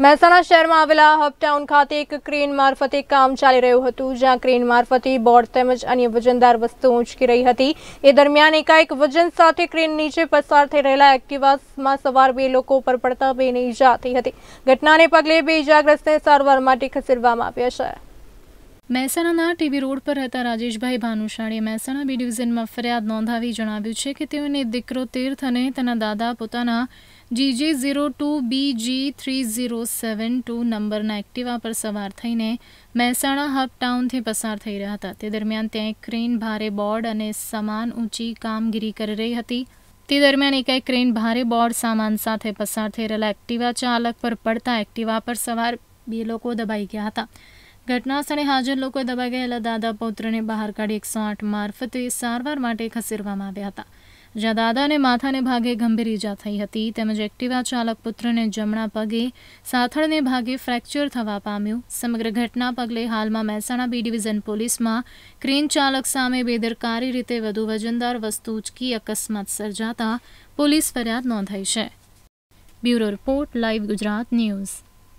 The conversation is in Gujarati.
મહેસાણા શહેરમાં આવેલા હબટાઉન ખાતે એક ક્રેન મારફતે કામ ચાલી રહ્યું હતું જ્યાં ક્રેન મારફતે બોર્ડ તેમજ અન્ય વજનદાર વસ્તુઓ ઉંચકી રહી હતી એ દરમિયાન એકાએક વજન સાથે ક્રેન નીચે પસાર થઈ રહેલા એક્ટિવામાં સવાર બે લોકો ઉપર પડતા બેને ઇજા થઈ હતી ઘટનાને પગલે બે ઇજાગ્રસ્તને સારવાર માટે ખસેડવામાં આવ્યા છે મહેસાણાના ટીવી રોડ પર હતા રાજેશભાઈ ભાનુશાળીએ મહેસાણા બી ડિવિઝનમાં ફરિયાદ નોંધાવી જણાવ્યું છે કે તેઓને દીકરો તીર્થ અને તેના દાદા પોતાના GJ zero two B G three zero seven two નંબરના એક્ટિવા પર સવાર થઈને મહેસાણા હબ ટાઉનથી પસાર થઈ રહ્યા હતા તે દરમિયાન ત્યાં એક ક્રેન ભારે બોર્ડ અને સમાન ઊંચી કામગીરી કરી રહી હતી તે દરમિયાન એકાએક ક્રેન ભારે બોર્ડ સામાન સાથે પસાર થઈ રહેલા એક્ટિવા ચાલક પર પડતા એક્ટિવા પર સવાર બે લોકો દબાઈ ગયા હતા ઘટનાસ્થળે હાજર લોકો દબાઈ ગયેલા દાદા પૌત્રને બહાર કાઢી એકસો આઠ મારફતે સારવાર માટે ખસેડવામાં આવ્યા હતા જ્યાં દાદાને માથાને ભાગે ગંભીર ઈજા થઈ હતી તેમજ એક્ટિવા ચાલક પુત્રને જમણા પગે સાથળને ભાગે ફ્રેક્ચર થવા પામ્યું સમગ્ર ઘટના પગલે હાલમાં મહેસાણા બી ડિવિઝન પોલીસમાં ક્રેન ચાલક સામે બેદરકારી રીતે વધુ વજનદાર વસ્તુ ઉચકી અકસ્માત સર્જાતા પોલીસ ફરિયાદ નોંધાઈ છે bureau report live Gujarat news